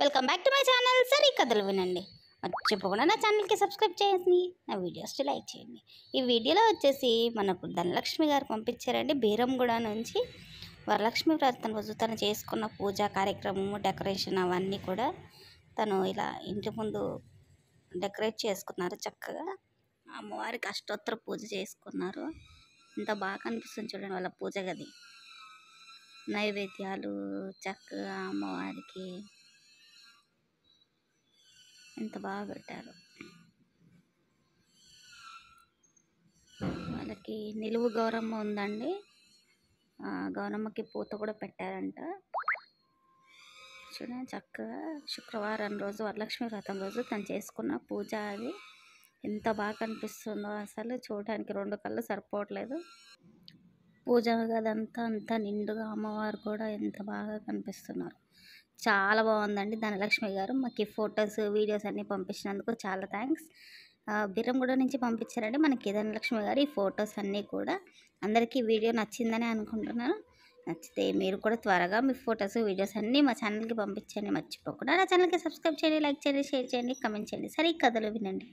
welcome back to my channel సరే కథలు వినండి చెప్పకుండా నా ఛానల్కి సబ్స్క్రైబ్ చేయండి నా వీడియోస్ లైక్ చేయండి ఈ వీడియోలో వచ్చేసి మనకు ధనలక్ష్మి గారు పంపించారండి బీరంగూడ నుంచి వరలక్ష్మి ప్రార్థన రోజు తను చేసుకున్న పూజా కార్యక్రమము డెకరేషన్ అవన్నీ కూడా తను ఇలా ఇంటి ముందు డెకరేట్ చేసుకున్నారు చక్కగా అమ్మవారికి అష్టోత్తర పూజ చేసుకున్నారు ఇంత బాగా అనిపిస్తుంది చూడండి వాళ్ళ పూజ గది నైవేద్యాలు చక్కగా అమ్మవారికి ఎంత బాగా పెట్టారు వాళ్ళకి నిలువు గౌరమ్మ ఉందండి గౌరమ్మకి పూత కూడా పెట్టారంట చూడండి చక్కగా శుక్రవారం రోజు వరలక్ష్మి వ్రతం రోజు తను చేసుకున్న పూజ అది ఎంత బాగా కనిపిస్తుందో అసలు చూడడానికి రెండు కళ్ళు సరిపోవట్లేదు పూజ గదంతా అంతా నిండుగా అమ్మవారు కూడా ఎంత బాగా కనిపిస్తున్నారు చాలా బాగుందండి ధనలక్ష్మి గారు మాకు ఫొటోస్ వీడియోస్ అన్నీ పంపించినందుకు చాలా థ్యాంక్స్ బీరంగూడ నుంచి పంపించారండి మనకి ధనలక్ష్మి గారు ఈ ఫొటోస్ అన్నీ కూడా అందరికీ వీడియో నచ్చిందని అనుకుంటున్నాను నచ్చితే మీరు కూడా త్వరగా మీ ఫొటోస్ వీడియోస్ అన్నీ మా ఛానల్కి పంపించండి మర్చిపోకుండా నా ఛానల్కి సబ్స్క్రైబ్ చేయండి లైక్ చేయండి షేర్ చేయండి కమెంట్ చేయండి సరే కథలు వినండి